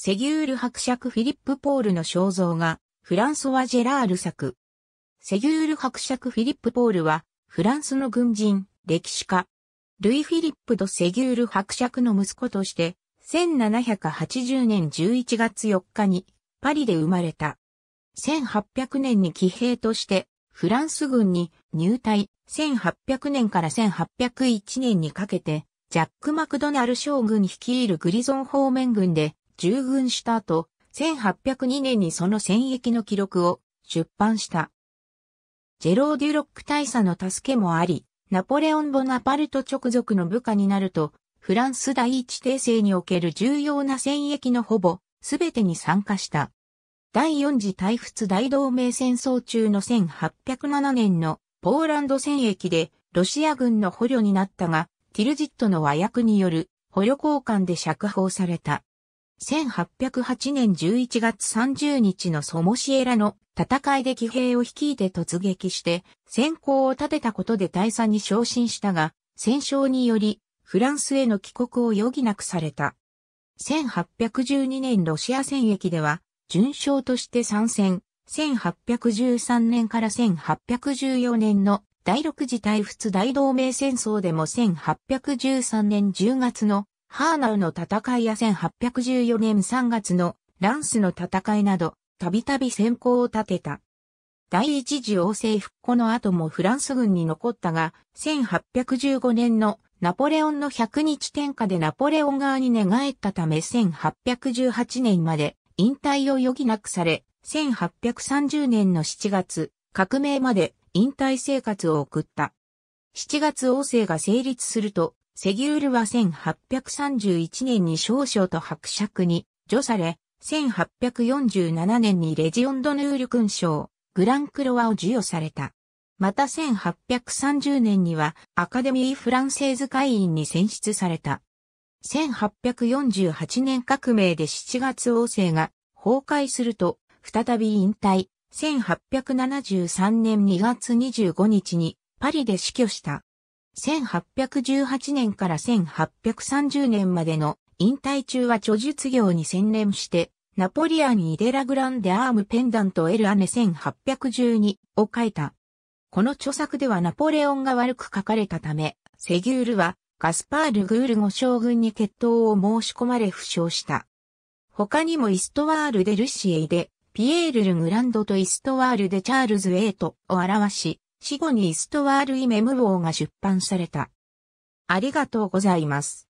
セギュール伯爵フィリップ・ポールの肖像が、フランソワ・ジェラール作。セギュール伯爵フィリップ・ポールは、フランスの軍人、歴史家。ルイ・フィリップ・ド・セギュール伯爵の息子として、1780年11月4日に、パリで生まれた。1800年に騎兵として、フランス軍に入隊、1800年から1801年にかけて、ジャック・マクドナル将軍率いるグリゾン方面軍で、従軍した後、1802年にその戦役の記録を出版した。ジェロー・デュロック大佐の助けもあり、ナポレオン・ボナパルト直属の部下になると、フランス第一帝政における重要な戦役のほぼ全てに参加した。第4次大仏大同盟戦争中の1807年のポーランド戦役でロシア軍の捕虜になったが、ティルジットの和訳による捕虜交換で釈放された。1808年11月30日のソモシエラの戦いで騎兵を率いて突撃して、戦功を立てたことで大佐に昇進したが、戦勝により、フランスへの帰国を余儀なくされた。1812年ロシア戦役では、順将として参戦、1813年から1814年の第六次大仏大同盟戦争でも1813年10月のハーナウの戦いや1814年3月のランスの戦いなど、たびたび戦行を立てた。第一次王政復古の後もフランス軍に残ったが、1815年のナポレオンの百日天下でナポレオン側に寝返ったため1818年まで引退を余儀なくされ、1830年の7月、革命まで引退生活を送った。7月王政が成立すると、セギュールは1831年に少々と伯爵に除され、1847年にレジオンドヌール勲章、グランクロワを授与された。また1830年にはアカデミー・フランセーズ会員に選出された。1848年革命で7月王政が崩壊すると、再び引退。1873年2月25日にパリで死去した。1818年から1830年までの引退中は著述業に専念して、ナポリアン・イデラ・グランデ・アーム・ペンダント・エル・アネ1812を書いた。この著作ではナポレオンが悪く書かれたため、セギュールはガスパール・グールゴ将軍に決闘を申し込まれ負傷した。他にもイストワール・デ・ルシエイで、ピエール・ル・グランドとイストワール・デ・チャールズ・エイトを表し、死後にイストワール・イ・メムウォーが出版された。ありがとうございます。